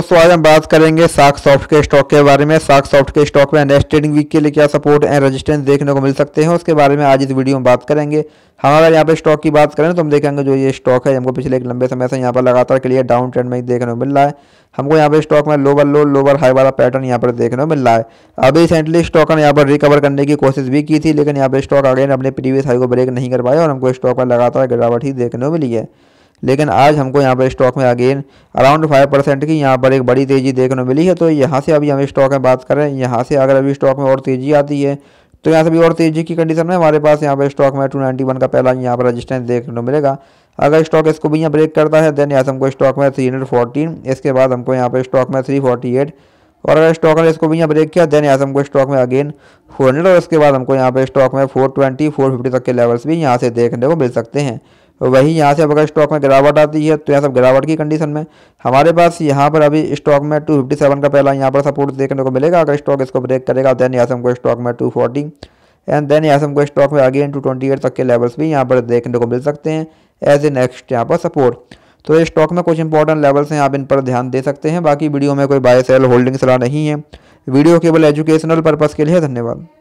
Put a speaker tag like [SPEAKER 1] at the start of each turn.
[SPEAKER 1] दोस्तों आज हम बात करेंगे साख सॉफ्ट के स्टॉक के बारे में साख सॉफ्ट के स्टॉक में नेक्स्ट ट्रेडिंग वीक के लिए क्या सपोर्ट एंड रेजिस्टेंस देखने को मिल सकते हैं उसके बारे में आज इस वीडियो में बात करेंगे हम अगर यहाँ पे स्टॉक की बात करें तो हम देखेंगे जो ये स्टॉक है हमको पिछले एक लंबे समय से यहाँ पर लगातार क्लियर डाउन ट्रेंड में देखने को मिल रहा है हमको यहाँ पे स्टॉक में लोवर लो लोवर हाई वाला पैटर्न यहाँ पर देखने को मिल रहा है अभी रिसेंटली स्टॉक ने यहाँ पर रिकवर करने की कोशिश भी की थी लेकिन यहाँ पे स्टॉक आगे अपने प्रीवियस हाई को ब्रेक नहीं कर पाया और हमको स्टॉक में लगातार गिरावट ही देखने को मिली है लेकिन आज हमको यहाँ पर स्टॉक में अगेन अराउंड फाइव परसेंट की यहाँ पर एक बड़ी तेज़ी देखने मिली है तो यहाँ से अभी हम स्टॉक में बात करें यहाँ से अगर अभी स्टॉक में और तेज़ी आती है तो यहाँ से भी और तेज़ी की कंडीशन में हमारे पास यहाँ पर स्टॉक में टू नाइन्टी वन का पहला यहाँ पर रजिस्टेंस देखने को मिलेगा अगर स्टॉक इसको भी यहाँ ब्रेक करता है देन यहाँ से हमको स्टॉक में थ्री हंड्रेड इसके बाद हमको यहाँ पर स्टॉक में थ्री फोर्टी एट और अगर स्टॉक ने इसको भी यहाँ ब्रेक किया देन यहाँ से हमको स्टॉक में अगेन फोर हंड्रेड और उसके बाद हमको यहाँ पर स्टॉक में फोर ट्वेंटी फोर फिफ्टी तक के लेवल्स भी यहाँ से देखने को मिल सकते हैं वहीं यहाँ से अब अगर स्टॉक में गिरावट आती है तो यहाँ सब गिरावट की कंडीशन में हमारे पास यहाँ पर अभी स्टॉक में 257 का पहला यहाँ पर सपोर्ट देखने को मिलेगा अगर स्टॉक इसको ब्रेक करेगा देन यहाँ से हमको स्टॉक में 240 एंड देन यहाँ से हमको स्टॉक में अगेन टू ट्वेंटी तक के लेवल्स भी यहाँ पर देखने को मिल सकते हैं एज ए नेक्स्ट यहाँ पर सपोर्ट तो ये स्टॉक में कुछ इंपॉर्टेंट लेवल्स हैं आप इन पर ध्यान दे सकते हैं बाकी वीडियो में कोई बाय सेल होल्डिंग सलाह नहीं है वीडियो केवल एजुकेशनल पर्पज़ के लिए धन्यवाद